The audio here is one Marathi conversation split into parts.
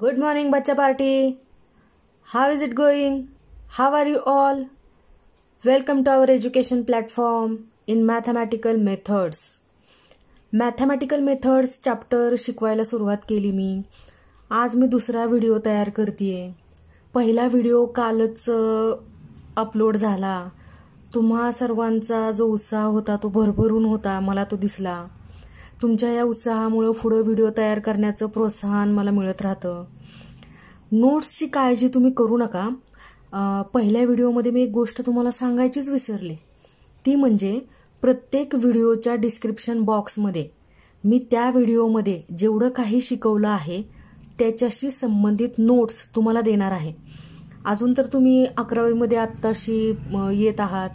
गुड मॉर्निंग बच्चा party how is it going how are you all welcome to our education platform in mathematical methods mathematical methods chapter शिकवायला सुरुवात केली मी आज मी दुसरा व्हिडिओ तयार करते पहिला व्हिडिओ कालच अपलोड झाला तुम्हा सर्वांचा जो उत्साह होता तो भरभरून होता मला तो दिसला तुमच्या या उत्साहामुळं पुढं व्हिडिओ तयार करण्याचं प्रोत्साहन मला मिळत राहतं नोट्सची काळजी तुम्ही करू नका पहिल्या व्हिडिओमध्ये मी एक गोष्ट तुम्हाला सांगायचीच विसरली ती म्हणजे प्रत्येक व्हिडिओच्या डिस्क्रिप्शन बॉक्समध्ये मी त्या व्हिडिओमध्ये जेवढं काही शिकवलं आहे त्याच्याशी संबंधित नोट्स तुम्हाला देणार आहे अजून तर तुम्ही अकरावीमध्ये आत्ताशी येत आहात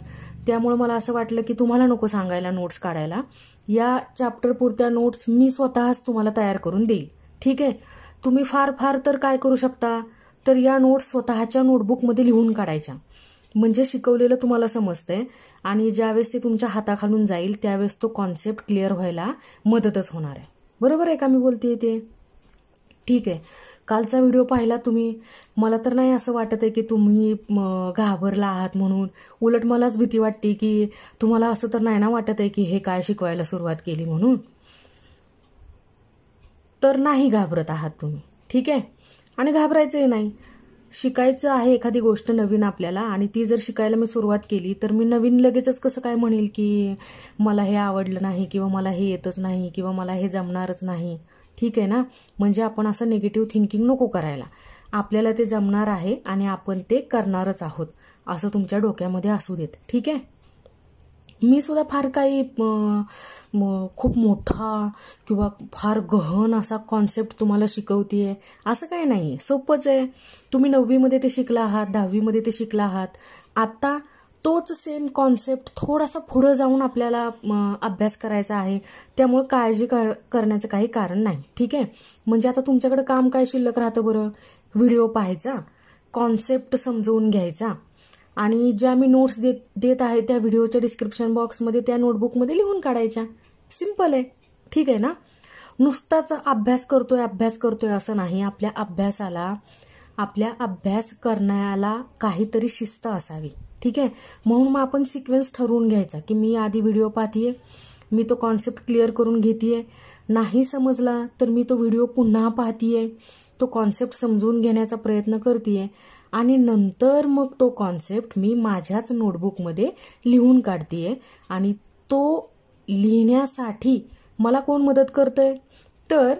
त्यामुळं मला असं वाटलं की तुम्हाला नको सांगायला नोट्स काढायला या चॅप्टरपुरत्या नोट्स मी स्वतःच तुम्हाला तयार करून देईल ठीक आहे तुम्ही फार फार तर काय करू शकता तर या नोट्स स्वतःच्या नोटबुकमध्ये लिहून काढायच्या म्हणजे शिकवलेलं तुम्हाला समजतंय आणि ज्यावेळेस ते तुमच्या हाताखालून जाईल त्यावेळेस तो कॉन्सेप्ट क्लिअर व्हायला मदतच होणार आहे बरोबर आहे का मी बोलते ते ठीक आहे कालचा व्हिडिओ पाहिला तुम्ही मला तर नाही असं वाटत आहे की तुम्ही घाबरला आहात म्हणून उलट मलाच भीती वाटते की तुम्हाला असं तर नाही ना वाटत आहे की हे काय शिकवायला सुरुवात केली म्हणून तर नाही घाबरत आहात तुम्ही ठीक आहे आणि घाबरायचंही नाही शिकायचं आहे एखादी गोष्ट नवीन आपल्याला आणि ती जर शिकायला मी सुरुवात केली तर मी नवीन लगेचच कसं काय म्हणेल की मला हे आवडलं नाही किंवा मला हे येतच नाही किंवा मला हे जमणारच नाही ठीक आहे ना म्हणजे आपण असं निगेटिव्ह थिंकिंग नको करायला आपल्याला ते जमणार आहे आणि आपण ते करणारच आहोत असं तुमच्या डोक्यामध्ये असू देत ठीक आहे मी सुद्धा फार काही खूप मोठा किंवा फार गहन असा कॉन्सेप्ट तुम्हाला आहे असं काही नाही आहे सोपंच आहे तुम्ही नववीमध्ये ते शिकला आहात दहावीमध्ये ते शिकला आहात आत्ता तोच सेम कॉन्सेप्ट थोडासा पुढं जाऊन आपल्याला अभ्यास करायचा आहे त्यामुळं काळजी कर करण्याचं काही कारण नाही ठीक आहे म्हणजे आता तुमच्याकडं काम काय शिल्लक राहतं बरं व्हिडिओ पाहायचा कॉन्सेप्ट समजवून घ्यायचा आणि ज्या मी नोट्स देत देत आहे त्या व्हिडिओच्या डिस्क्रिप्शन बॉक्समध्ये त्या नोटबुकमध्ये लिहून काढायच्या सिम्पल आहे ठीक आहे ना नुसताच अभ्यास करतोय अभ्यास करतोय असं नाही आपल्या अभ्यासाला आपल्या अभ्यास करण्याला काहीतरी शिस्त असावी ठीक आहे म्हणून मग आपण सिक्वेन्स ठरवून घ्यायचा की मी आधी व्हिडिओ पाहतीये मी तो कॉन्सेप्ट क्लिअर करून घेते नाही समजला तर मी तो व्हिडिओ पुन्हा पाहतीये तो कॉन्सेप्ट समजून घेण्याचा प्रयत्न करते आणि नंतर मग तो कॉन्सेप्ट मी माझ्याच नोटबुकमध्ये लिहून काढते आणि तो लिहिण्यासाठी मला कोण मदत आहे तर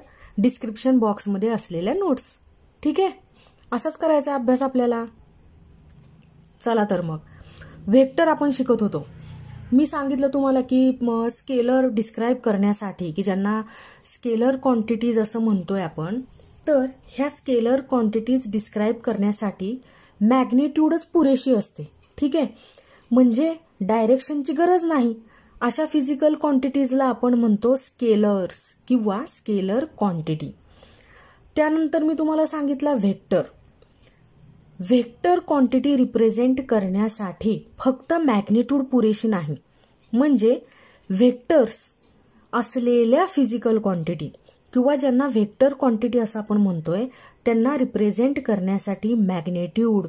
डिस्क्रिप्शन बॉक्समध्ये असलेल्या नोट्स ठीक आहे असाच करायचा अभ्यास आपल्याला चला तर मग व्हेक्टर आपण शिकत होतो मी सांगितलं तुम्हाला की स्केलर डिस्क्राईब करण्यासाठी की ज्यांना स्केलर क्वांटिटीज असं म्हणतोय आपण तर ह्या स्केलर क्वांटिटीज डिस्क्राईब करण्यासाठी मॅग्नेट्यूडच पुरेशी असते ठीक आहे म्हणजे डायरेक्शनची गरज नाही अशा फिजिकल क्वांटिटीजला आपण म्हणतो स्केलर्स किंवा स्केलर क्वांटिटी त्यानंतर मी तुम्हाला सांगितला व्हेक्टर व्हेक्टर क्वांटिटी रिप्रेझेंट करण्यासाठी फक्त मॅग्नेट्यूड पुरेशी नाही म्हणजे व्हेक्टर्स असलेल्या फिजिकल क्वांटिटी किंवा ज्यांना व्हेक्टर क्वांटिटी असं आपण म्हणतोय त्यांना रिप्रेझेंट करण्यासाठी मॅग्नेट्यूड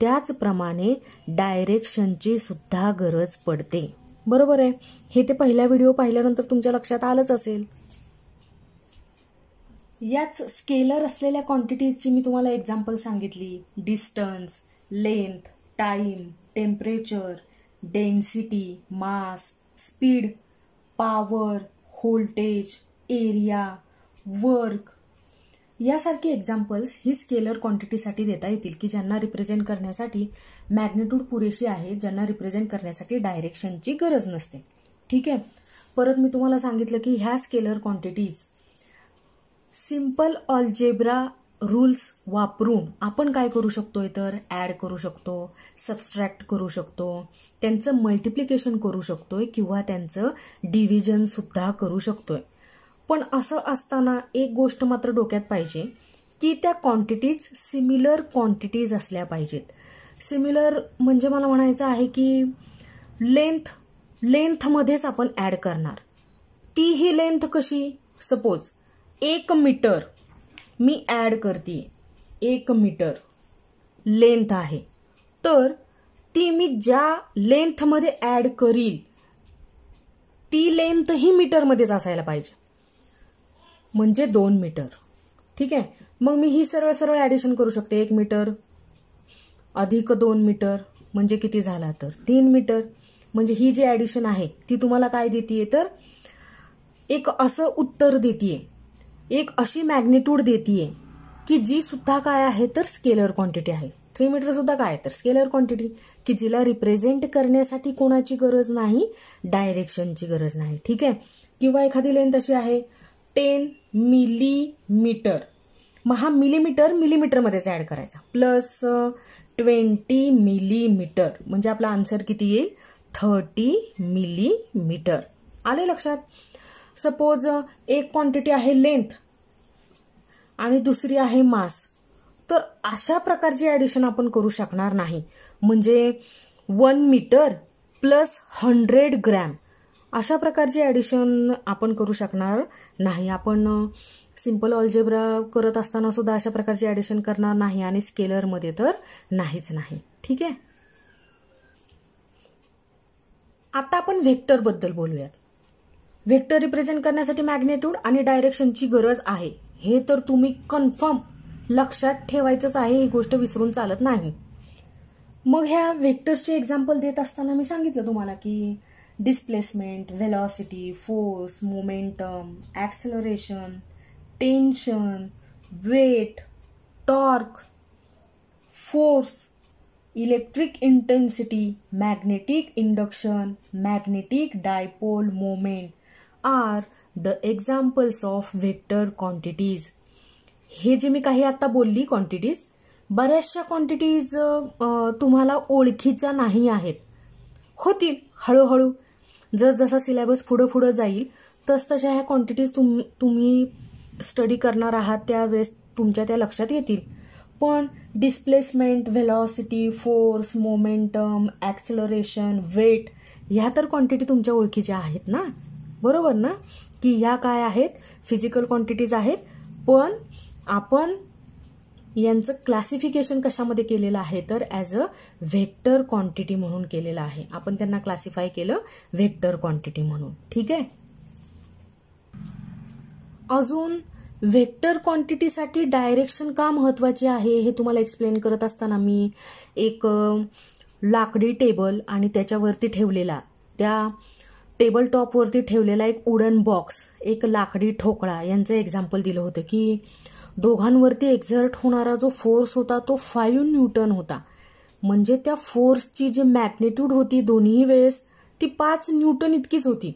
त्याचप्रमाणे डायरेक्शनची सुद्धा गरज पडते बरोबर आहे हे ते पहिला व्हिडिओ पाहिल्यानंतर तुमच्या लक्षात आलंच असेल याच स्केलर असलेल्या क्वांटिटीजची मी तुम्हाला एक्झाम्पल सांगितली distance length time temperature density mass speed power voltage area work यासारखी एक्झाम्पल्स ही स्केलर क्वांटिटीसाठी देता येतील की ज्यांना रिप्रेझेंट करण्यासाठी मॅग्नेट्यूड पुरेशी आहे ज्यांना रिप्रेझेंट करण्यासाठी डायरेक्शनची गरज नसते ठीक आहे परत मी तुम्हाला सांगितलं की ह्या scalar quantities simple algebra rules वापरून आपण काय करू शकतो तर ॲड करू शकतो सबस्ट्रॅक्ट करू शकतो त्यांचं मल्टिप्लिकेशन करू शकतोय किंवा त्यांचं डिव्हिजनसुद्धा करू शकतोय पण असं असताना एक गोष्ट मात्र डोक्यात पाहिजे की त्या क्वांटिटीज सिमिलर क्वांटिटीज असल्या पाहिजेत सिमिलर म्हणजे मला म्हणायचं आहे की लेंथ लेंथमध्येच आपण ॲड करणार ती ही लेंथ कशी सपोज एक मीटर मी ॲड करते एक मीटर लेंथ आहे तर ती मी ज्या लेंथमध्ये ॲड करील ती लेंथ ही मीटरमध्येच असायला पाहिजे म्हणजे दोन मीटर ठीक आहे मग मी ही सरळ सरळ ॲडिशन करू शकते एक मीटर अधिक दोन मीटर म्हणजे किती झाला तर तीन मीटर म्हणजे ही जी ॲडिशन आहे ती तुम्हाला काय देते तर एक असं उत्तर देते एक अशी मॅग्नेट्यूड देते की जी सुद्धा काय आहे तर स्केलर क्वांटिटी आहे थ्री मीटर सुद्धा काय तर स्केलर क्वांटिटी की जिला रिप्रेझेंट करण्यासाठी कोणाची गरज नाही डायरेक्शनची गरज नाही ठीक आहे किंवा एखादी लेंथ अशी आहे टेन मिलीमीटर मग हा मिलीमीटर मिलीमीटरमध्येच ॲड करायचा प्लस ट्वेंटी मिलीमीटर म्हणजे आपला आन्सर किती येईल थर्टी मिलीमीटर आले लक्षात सपोज एक क्वांटिटी आहे लेंथ आणि दुसरी आहे मास तर अशा प्रकारची ॲडिशन आपण करू शकणार नाही म्हणजे one metre plus hundred gram अशा प्रकारची ॲडिशन आपण करू शकणार नाही आपण सिम्पल ऑल्जेब्रा करत असताना सुद्धा अशा प्रकारची ॲडिशन करणार नाही आणि स्केलरमध्ये तर नाहीच नाही ठीक आहे आता आपण व्हेक्टरबद्दल बोलूयात व्हेक्टर रिप्रेझेंट करण्यासाठी मॅग्नेट्यूड आणि डायरेक्शनची गरज आहे हे तर तुम्ही कन्फर्म लक्षात ठेवायचंच आहे ही गोष्ट विसरून चालत नाही मग ह्या व्हेक्टर्सचे एक्झाम्पल देत असताना मी सांगितलं तुम्हाला की displacement velocity force momentum acceleration tension weight torque force electric intensity magnetic induction magnetic dipole moment are the examples of vector quantities हे जे मी काही आता बोलली क्वांटिटीज बऱ्याचशा क्वांटिटीज तुम्हाला ओळखीच्या नाही आहेत होतील हळूहळू जसा सिलेबस पुढं पुढं जाईल तसतशा ह्या क्वांटिटीज तुम तुम्ही स्टडी करणार आहात त्यावेळेस तुमच्या त्या लक्षात येतील पण displacement velocity force momentum acceleration weight ह्या तर क्वांटिटी तुमच्या ओळखीच्या आहेत ना बरोबर ना की या काय आहेत फिजिकल क्वांटिटीज आहेत पण आपण यांचं क्लासिफिकेशन कशामध्ये केलेलं आहे तर ॲज अ व्हेक्टर क्वांटिटी म्हणून केलेलं आहे आपण त्यांना क्लासिफाय केलं व्हेक्टर क्वांटिटी म्हणून ठीक आहे अजून व्हेक्टर क्वांटिटीसाठी डायरेक्शन का महत्त्वाचे आहे हे तुम्हाला एक्सप्लेन करत असताना मी एक लाकडी टेबल आणि त्याच्यावरती ठेवलेला त्या टेबल टॉपवरती ठेवलेला एक उडन बॉक्स एक लाकडी ठोकळा यांचं एक्झाम्पल दिलं होतं की दोघांवरती एक्झर्ट होणारा जो फोर्स होता तो फाईव्ह न्यूटन होता म्हणजे त्या फोर्सची जी मॅग्नेट्यूड होती दोन्ही वेळेस ती पाच न्यूटन इतकीच होती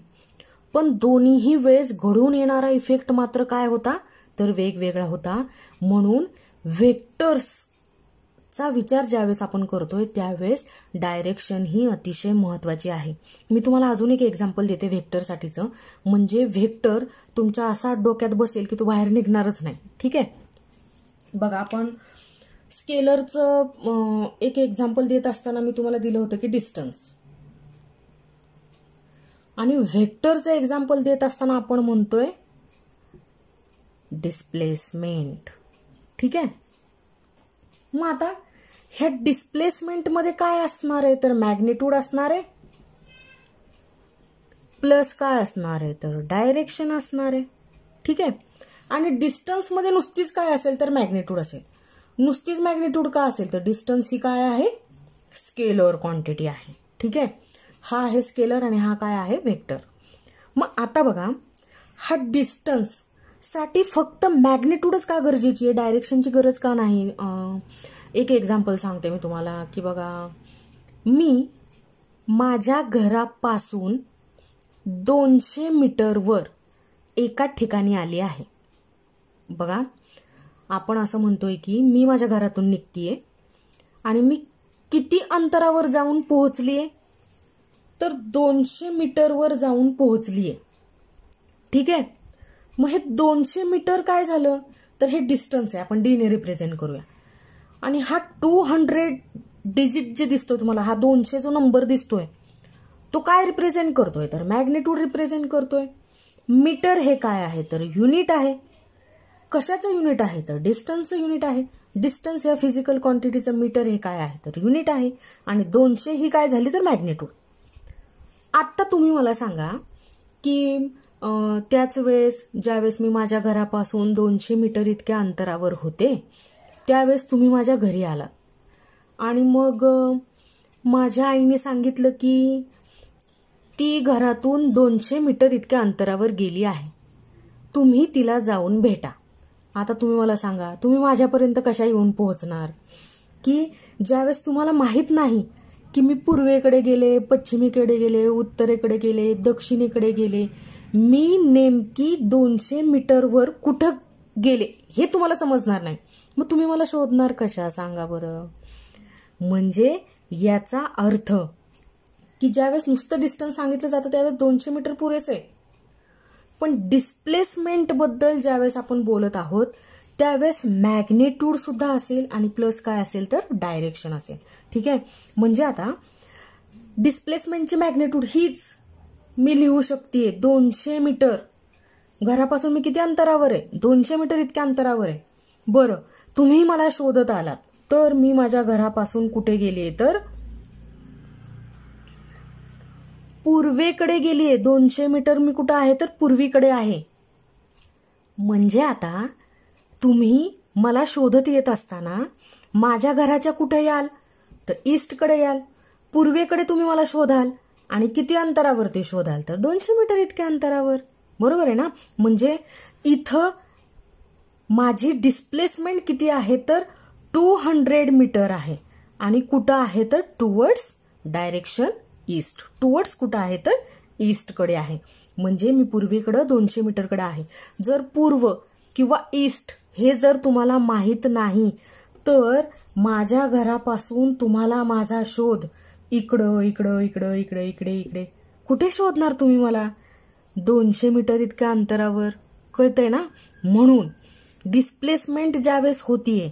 पण दोन्हीही वेळेस घडून येणारा इफेक्ट मात्र काय होता तर वेगवेगळा होता म्हणून व्हेक्टर्स चा विचार ज्यावेळेस आपण करतोय त्यावेळेस डायरेक्शन ही अतिशय महत्त्वाची आहे मी तुम्हाला अजून एक एक्झाम्पल देते व्हेक्टरसाठीचं म्हणजे व्हेक्टर तुमच्या असा डोक्यात बसेल की तो बाहेर निघणारच नाही ठीक आहे बघा आपण स्केलरचं एक एक्झाम्पल देत असताना मी तुम्हाला दिलं होतं की डिस्टन्स आणि व्हेक्टरचं एक्झाम्पल देत असताना आपण म्हणतोय डिस्प्लेसमेंट ठीक आहे मग आता ह्या डिस्प्लेसमेंटमध्ये काय असणार आहे तर मॅग्नेट्यूड असणार आहे प्लस काय असणार आहे तर डायरेक्शन असणार आहे ठीक आहे आणि डिस्टन्समध्ये नुसतीच काय असेल तर मॅग्नेट्यूड असेल नुसतीच मॅग्नेट्यूड का असेल तर डिस्टन्स ही काय आहे स्केलर क्वांटिटी आहे ठीक आहे हा आहे स्केलर आणि हा काय आहे व्हेक्टर मग आता बघा हा डिस्टन्ससाठी फक्त मॅग्नेट्यूडच का गरजेची आहे डायरेक्शनची गरज का नाही एक एक्झाम्पल सांगते मी तुम्हाला की बघा मी माझ्या घरापासून दोनशे मीटरवर एका ठिकाणी आली आहे बघा आपण असं म्हणतोय की मी माझ्या घरातून निघतीये आणि मी किती अंतरावर जाऊन पोहोचली आहे तर दोनशे मीटरवर जाऊन पोहोचली आहे ठीक आहे मग हे दोनशे मीटर काय झालं तर हे डिस्टन्स आहे आपण डीने रिप्रेझेंट करूया आणि हा टू हंड्रेड डिजिट जे दिसतोय तुम्हाला हा दोनशे जो नंबर दिसतोय तो काय रिप्रेझेंट करतोय तर मॅग्नेट्यूड रिप्रेझेंट करतोय मीटर हे काय आहे तर युनिट आहे कशाचं युनिट आहे तर डिस्टन्सचं युनिट आहे डिस्टन्स या फिजिकल क्वांटिटीचं मीटर हे काय आहे तर युनिट आहे आणि दोनशे ही काय झाली तर मॅग्नेट्यूड आत्ता तुम्ही मला सांगा की त्याच वेळेस ज्यावेळेस मी माझ्या घरापासून दोनशे मीटर इतक्या अंतरावर होते त्यावेळेस तुम्ही माझ्या घरी आलात आणि मग माझ्या आईने सांगितलं की ती घरातून दोनशे मीटर इतक्या अंतरावर गेली आहे तुम्ही तिला जाऊन भेटा आता तुम्ही मला सांगा तुम्ही माझ्यापर्यंत कशा येऊन पोहोचणार की ज्यावेळेस तुम्हाला माहीत नाही की मी पूर्वेकडे गेले पश्चिमेकडे गेले उत्तरेकडे गेले दक्षिणेकडे गेले मी नेमकी दोनशे मीटरवर कुठं गेले हे तुम्हाला समजणार नाही मग तुम्ही मला शोधणार कशा सांगा बरं म्हणजे याचा अर्थ की ज्यावेळेस नुसतं डिस्टन्स सांगितलं जातं त्यावेळेस दोनशे मीटर पुरेसे आहे पण डिस्प्लेसमेंटबद्दल ज्यावेळेस आपण बोलत आहोत त्यावेळेस मॅग्नेट्यूड सुद्धा असेल आणि प्लस काय असेल तर डायरेक्शन असेल ठीक आहे म्हणजे आता डिस्प्लेसमेंटची मॅग्नेट्यूड हीच मी लिहू शकते दोनशे मीटर घरापासून मी किती अंतरावर आहे दोनशे मीटर इतक्या अंतरावर आहे बरं तुम्ही मला शोधत आलात तर मी माझ्या घरापासून कुठे आहे तर पूर्वेकडे गेलीये दोनशे मीटर मी कुठं आहे तर पूर्वीकडे आहे म्हणजे आता तुम्ही मला शोधत येत असताना माझ्या घराच्या कुठे याल तर ईस्टकडे याल पूर्वेकडे तुम्ही मला शोधाल आणि किती अंतरावरती शोधाल तर दोनशे मीटर इतक्या अंतरावर बरोबर आहे ना म्हणजे इथं माझी डिस्प्लेसमेंट किती आहे तर टू हंड्रेड मीटर आहे आणि कुठं आहे तर टुवर्ड्स डायरेक्शन ईस्ट टुवर्ड्स कुठं आहे तर ईस्टकडे आहे म्हणजे मी पूर्वीकडं दोनशे मीटरकडे आहे जर पूर्व किंवा ईस्ट हे जर तुम्हाला माहीत नाही तर माझ्या घरापासून तुम्हाला माझा शोध इकडं इकडं इकडं इकडं इकडे इकडे कुठे शोधणार तुम्ही मला दोनशे मीटर इतक्या अंतरावर कळतंय ना म्हणून डिस्प्लेसमेंट ज्यावेळेस होतीये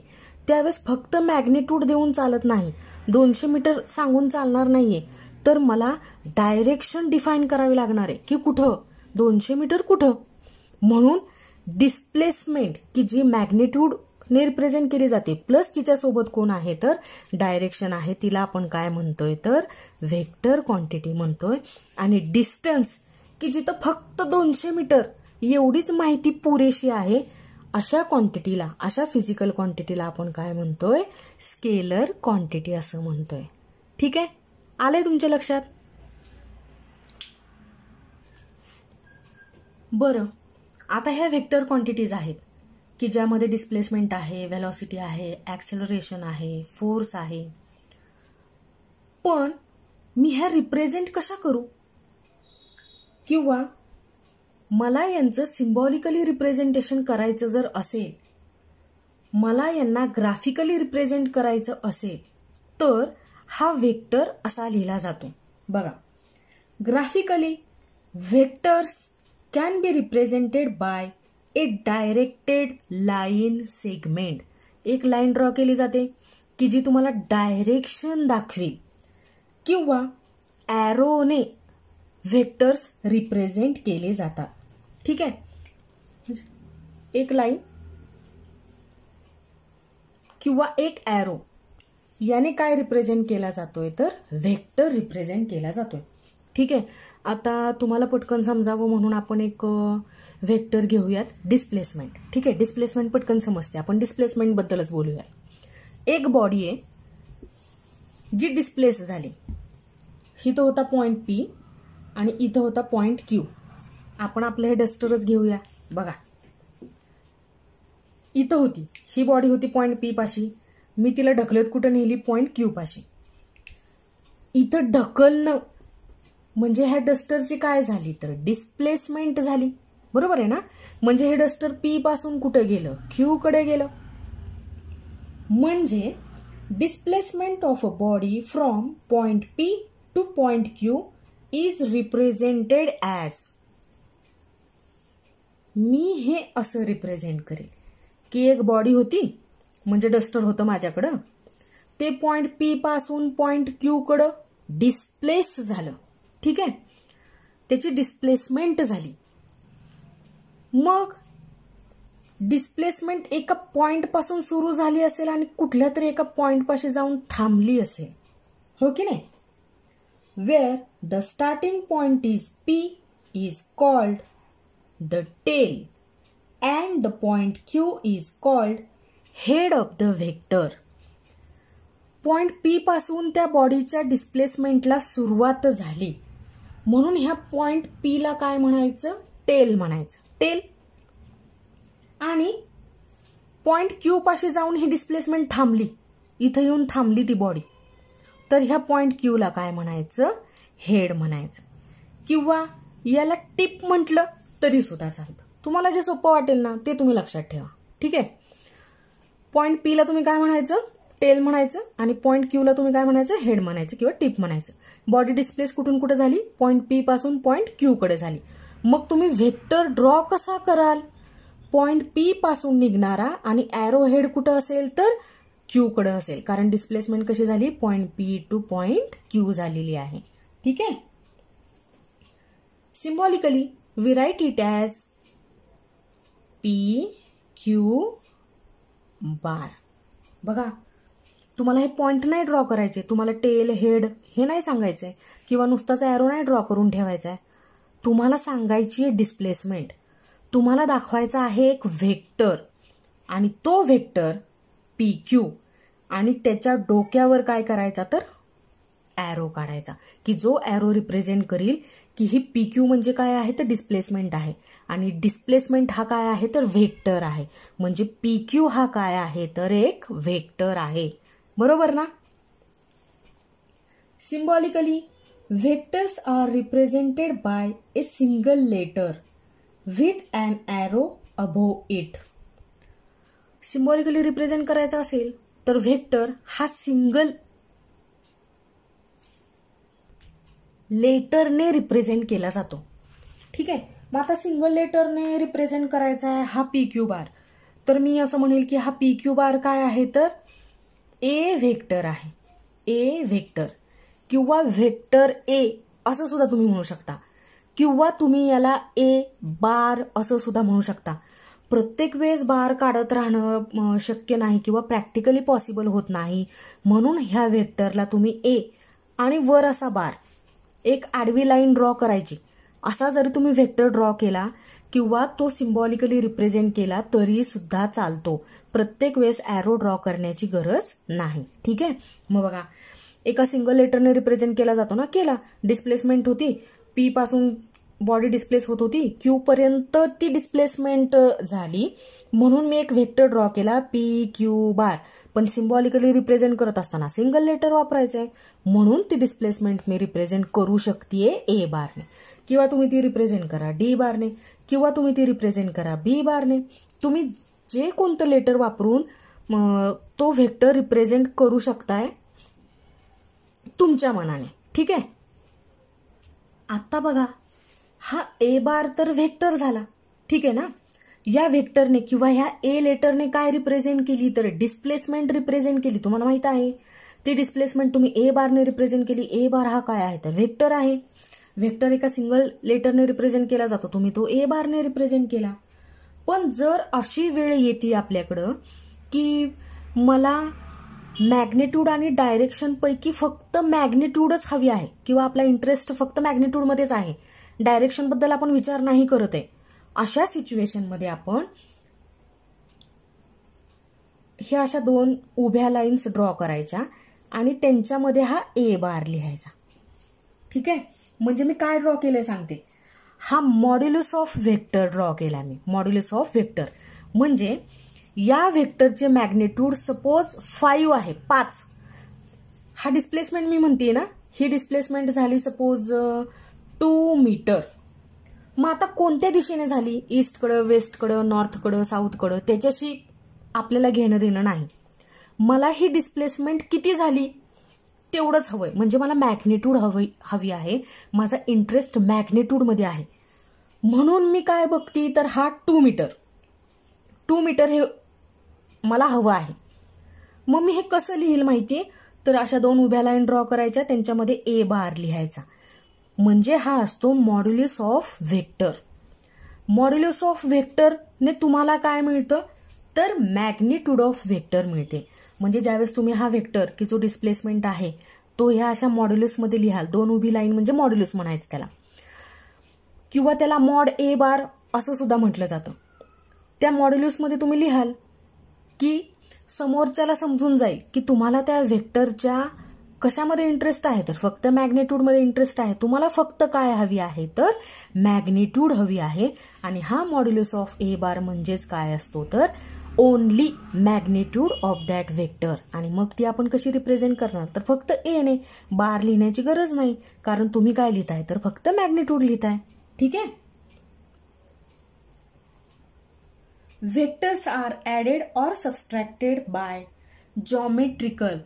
त्यावेळेस फक्त मॅग्नेट्यूड देऊन चालत नाही दोनशे मीटर सांगून चालणार नाहीये तर मला डायरेक्शन डिफाईन करावी लागणार आहे की कुठं दोनशे मीटर कुठं म्हणून डिस्प्लेसमेंट की जी मॅग्नेट्यूडने रिप्रेझेंट केली जाते प्लस तिच्यासोबत कोण आहे तर डायरेक्शन आहे तिला आपण काय म्हणतोय तर व्हेक्टर क्वांटिटी म्हणतोय आणि डिस्टन्स की जिथं फक्त दोनशे मीटर एवढीच माहिती पुरेशी आहे अशा क्वांटिटीला अशा फिजिकल क्वांटिटीला आपण काय म्हणतोय स्केलर क्वांटिटी असं म्हणतोय ठीक आहे आलं आहे तुमच्या लक्षात बरं आता ह्या व्हेक्टर क्वांटिटीज आहेत की ज्यामध्ये डिस्प्लेसमेंट आहे व्हेलॉसिटी आहे ॲक्सेलरेशन आहे फोर्स आहे पण मी ह्या रिप्रेझेंट कशा करू किंवा मला यांचं सिम्बॉलिकली रिप्रेझेंटेशन करायचं जर असेल मला यांना ग्राफिकली रिप्रेझेंट करायचं असेल तर हा व्हेक्टर असा लिहिला जातो बघा graphically vectors can be represented by a directed line segment एक लाईन ड्रॉ केली जाते की जी तुम्हाला डायरेक्शन दाखवी किंवा ॲरोने व्हेक्टर्स रिप्रेझेंट केले जातात ठीक आहे म्हणजे एक लाईन किंवा एक ॲरो याने काय रिप्रेझेंट केला जातोय तर व्हेक्टर रिप्रेझेंट केला जातोय ठीक आहे आता तुम्हाला पटकन समजावं म्हणून आपण एक व्हेक्टर घेऊयात डिस्प्लेसमेंट ठीक आहे डिस्प्लेसमेंट पटकन समजते आपण डिस्प्लेसमेंटबद्दलच बोलूया एक बॉडी आहे जी डिस्प्लेस झाली ही तो होता पॉईंट पी आणि इथं होता पॉईंट क्यू आपण आपलं हे डस्टरच घेऊया बघा इथं होती ही बॉडी होती पॉईंट पी पाशी मी तिला ढकलत कुठं नेली पॉईंट क्यू पाशी इथं ढकलणं म्हणजे ह्या डस्टरची काय झाली तर डिस्प्लेसमेंट झाली बरोबर आहे ना म्हणजे हे डस्टर पी पासून कुठं गेलं क्यूकडे गेलं म्हणजे displacement of a body from point P to point Q is represented as मी हे असं रिप्रेझेंट करेल की एक बॉडी होती म्हणजे डस्टर होतं माझ्याकडं ते पॉईंट पीपासून पॉईंट क्यूकडं डिस्प्लेस झालं ठीक आहे त्याची डिस्प्लेसमेंट झाली मग डिस्प्लेसमेंट एका पॉईंटपासून सुरू झाली असेल आणि कुठल्या तरी एका पॉईंटपाशी जाऊन थांबली असेल हो की नाही where the starting point is P is called the tail and the point Q is called head of the vector point पीपासून त्या बॉडीच्या डिस्प्लेसमेंटला सुरुवात झाली म्हणून ह्या पॉईंट पीला काय म्हणायचं टेल म्हणायचं टेल आणि पॉईंट क्यूपाशी जाऊन ही डिस्प्लेसमेंट थांबली इथं येऊन थांबली ती बॉडी तर ह्या पॉईंट क्यूला काय म्हणायचं हेड म्हणायचं किंवा याला टिप म्हटलं तरी सुद्धा चालतं तुम्हाला जे सोपं वाटेल ना ते तुम्ही लक्षात ठेवा ठीक आहे पॉईंट पीला तुम्ही काय म्हणायचं टेल म्हणायचं आणि पॉईंट क्यूला तुम्ही काय म्हणायचं हेड म्हणायचं किंवा टिप म्हणायचं बॉडी डिस्प्लेस कुठून कुठे झाली पॉईंट पी पासून पॉईंट क्यूकडे झाली मग तुम्ही व्हेक्टर ड्रॉ कसा कराल पॉईंट पी पासून निघणारा आणि ॲरो हेड कुठं असेल तर क्यूकडं असेल कारण डिस्प्लेसमेंट कशी झाली point P to point Q झालेली आहे ठीक आहे symbolically we write it as P Q bar बघा तुम्हाला हे पॉईंट नाही ड्रॉ करायचे तुम्हाला टेल हेड हे नाही सांगायचं आहे किंवा नुसताच ॲरो नाही ड्रॉ करून ठेवायचा आहे तुम्हाला सांगायची आहे डिस्प्लेसमेंट तुम्हाला दाखवायचा आहे एक व्हेक्टर आणि तो व्हेक्टर पी क्यू आणि त्याच्या डोक्यावर काय करायचा तर ॲरो काढायचा की जो ॲरो रिप्रेझेंट करील की ही पी क्यू म्हणजे काय आहे तर डिस्प्लेसमेंट आहे आणि डिस्प्लेसमेंट हा काय आहे तर व्हेक्टर आहे म्हणजे पी क्यू हा काय आहे तर एक व्हेक्टर आहे बरोबर ना symbolically vectors are represented by a single letter with an arrow above it symbolically represent करायचं असेल तर व्हेक्टर हा सिंगल लेटरने रिप्रेझेंट केला जातो ठीक आहे मग आता सिंगल लेटरने रिप्रेझेंट करायचा आहे हा पी क्यू बार तर मी असं म्हणेल की हा पी क्यू बार काय आहे तर ए व्हेक्टर आहे ए व्हेक्टर किंवा व्हेक्टर ए असं सुद्धा तुम्ही म्हणू शकता किंवा तुम्ही याला ए बार असं सुद्धा म्हणू शकता प्रत्येक वेळेस बार काढत राहणं शक्य नाही किंवा प्रॅक्टिकली पॉसिबल होत नाही म्हणून ह्या व्हेक्टरला तुम्ही ए आणि वर असा बार एक आडवी लाईन ड्रॉ करायची असा जरी तुम्ही व्हेक्टर ड्रॉ केला किंवा तो सिम्बॉलिकली रिप्रेझेंट केला तरी सुद्धा चालतो प्रत्येक वेळेस ॲरो ड्रॉ करण्याची गरज नाही ठीक आहे मग बघा एका सिंगल लेटरने रिप्रेझेंट केला जातो ना केला डिस्प्लेसमेंट होती पी पासून बॉडी डिस्प्लेस होत होती क्यूपर्यंत ती डिस्प्लेसमेंट झाली म्हणून मी एक व्हेक्टर ड्रॉ केला पी क्यू बार पण सिम्बॉलिकली रिप्रेझेंट करत असताना सिंगल लेटर वापरायचं आहे म्हणून ती डिस्प्लेसमेंट मी रिप्रेझेंट करू शकते ए बारने किंवा तुम्ही ती रिप्रेझेंट करा डी बारने किंवा तुम्ही ती रिप्रेझेंट करा बी बारने तुम्ही जे कोणतं लेटर वापरून तो व्हेक्टर रिप्रेझेंट करू शकताय तुमच्या मनाने ठीक आहे आत्ता बघा हा ए बार तर व्हेक्टर झाला ठीक आहे ना या व्हेक्टरने किंवा ह्या ए लेटरने काय रिप्रेझेंट केली तर डिस्प्लेसमेंट रिप्रेझेंट केली तुम्हाला माहित आहे ती डिस्प्लेसमेंट तुम्ही ए बारने रिप्रेझेंट केली ए बार हा काय आहे तर व्हेक्टर आहे व्हेक्टर एका सिंगल लेटरने रिप्रेझेंट केला जातो तुम्ही तो ए बारने रिप्रेझेंट केला पण जर अशी वेळ येते आपल्याकडं की मला मॅग्नेट्यूड आणि डायरेक्शनपैकी फक्त मॅग्नेट्यूडच हवी आहे किंवा आपला इंटरेस्ट फक्त मॅग्नेट्यूडमध्येच आहे डायरेक्शनबद्दल आपण विचार नाही करत आहे अशा सिच्युएशनमध्ये आपण ह्या अशा दोन उभ्या लाईन्स ड्रॉ करायच्या आणि त्यांच्यामध्ये हा ए बार लिहायचा ठीक आहे म्हणजे मी काय ड्रॉ केलं सांगते हा मॉड्युलस ऑफ व्हेक्टर ड्रॉ केला मी मॉड्युलस ऑफ व्हेक्टर म्हणजे या व्हेक्टरचे मॅग्नेट्यूड सपोज फाईव्ह आहे पाच हा डिस्प्लेसमेंट मी म्हणते ना ही डिस्प्लेसमेंट झाली सपोज टू मीटर मग आता कोणत्या दिशेने झाली ईस्टकडं वेस्टकडं नॉर्थकडं साऊथकडं त्याच्याशी आपल्याला घेणं देणं नाही मला ही डिस्प्लेसमेंट किती झाली तेवढंच हवं आहे म्हणजे मला मॅग्नेट्यूड हवी हवी आहे माझा इंटरेस्ट मॅग्नेट्यूडमध्ये आहे म्हणून मी काय बघते तर हा टू मीटर टू मीटर हे मला हवं आहे मग मी हे कसं लिहील माहिती तर अशा दोन उभ्या लाईन ड्रॉ करायच्या त्यांच्यामध्ये ए बार लिहायचा म्हणजे हा असतो modulus of vector modulus of व्हेक्टरने तुम्हाला काय मिळतं तर मॅग्निट्यूड ऑफ व्हेक्टर मिळते म्हणजे ज्यावेळेस तुम्ही हा व्हेक्टर की जो डिस्प्लेसमेंट आहे तो ह्या अशा मॉड्युलसमध्ये लिहाल दोन उभी लाईन म्हणजे मॉड्युलस म्हणायचं त्याला किंवा त्याला मॉड ए बार असं सुद्धा म्हटलं जातं त्या मॉड्युलसमध्ये तुम्ही लिहाल की समोरच्याला समजून जाईल की तुम्हाला त्या व्हेक्टरच्या कशामध्ये इंटरेस्ट आहे तर फक्त मॅग्नेट्यूडमध्ये इंटरेस्ट आहे तुम्हाला फक्त काय हवी आहे तर मॅग्नेट्यूड हवी आहे आणि हा मॉड्युलस ऑफ ए बार म्हणजेच काय असतो तर only magnitude of that vector आणि मग ती आपण कशी रिप्रेझेंट करणार तर फक्त ए ने बार लिहिण्याची गरज नाही कारण तुम्ही काय लिहिताय तर फक्त मॅग्नेट्यूड लिहिताय ठीक आहे vectors are added or subtracted by geometrical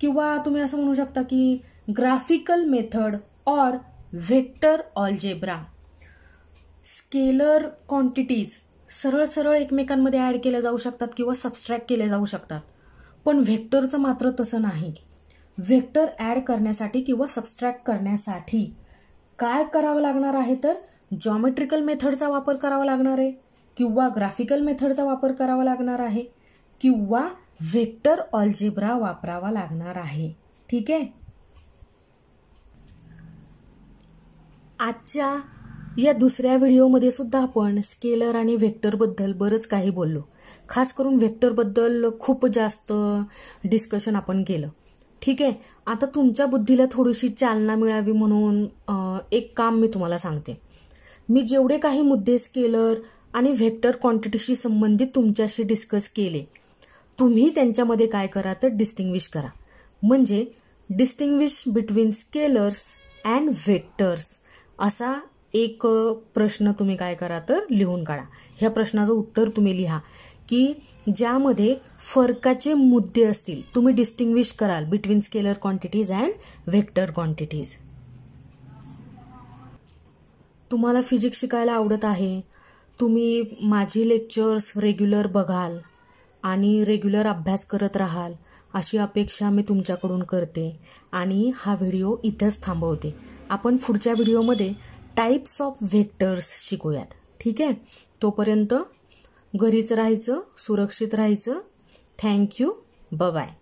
किंवा तुम्ही असं म्हणू शकता की graphical method or vector algebra scalar quantities सरळ सरळ एकमेकांमध्ये ॲड केल्या जाऊ शकतात किंवा सबस्ट्रॅक्ट केले जाऊ शकतात पण व्हेक्टरचं मात्र तसं नाही व्हेक्टर ॲड करण्यासाठी किंवा सबस्ट्रॅक्ट करण्यासाठी काय करावं लागणार आहे तर जॉमेट्रिकल मेथडचा वापर करावा लागणार आहे किंवा ग्राफिकल मेथडचा वापर करावा लागणार आहे किंवा व्हेक्टर ऑल्जिब्रा वापरावा लागणार आहे ठीक आहे आजच्या या दुसऱ्या व्हिडिओमध्ये सुद्धा आपण स्केलर आणि व्हेक्टरबद्दल बरंच काही बोललो खास करून व्हेक्टरबद्दल खूप जास्त डिस्कशन आपण केलं ठीक आहे आता तुमच्या बुद्धीला थोडीशी चालना मिळावी म्हणून एक काम मी तुम्हाला सांगते मी जेवढे काही मुद्दे स्केलर आणि व्हेक्टर क्वांटिटीशी संबंधित तुमच्याशी डिस्कस केले तुम्ही त्यांच्यामध्ये काय करा तर डिस्टिंग्विश करा म्हणजे distinguish between scalars and vectors असा एक प्रश्न तुम्ही काय करा तर लिहून काढा ह्या प्रश्नाचं उत्तर तुम्ही लिहा की ज्यामध्ये फरकाचे मुद्दे असतील तुम्ही डिस्टिंग्विश कराल between scalar quantities and vector quantities तुम्हाला फिजिक्स शिकायला आवडत आहे तुम्ही माझी लेक्चर्स रेग्युलर बघाल आणि रेग्युलर अभ्यास करत राहाल अशी अपेक्षा मी तुमच्याकडून करते आणि हा व्हिडिओ इथंच थांबवते आपण पुढच्या व्हिडिओमध्ये टाईप्स ऑफ व्हेक्टर्स शिकूयात ठीक आहे तोपर्यंत घरीच राहायचं सुरक्षित राहायचं थँक्यू बाय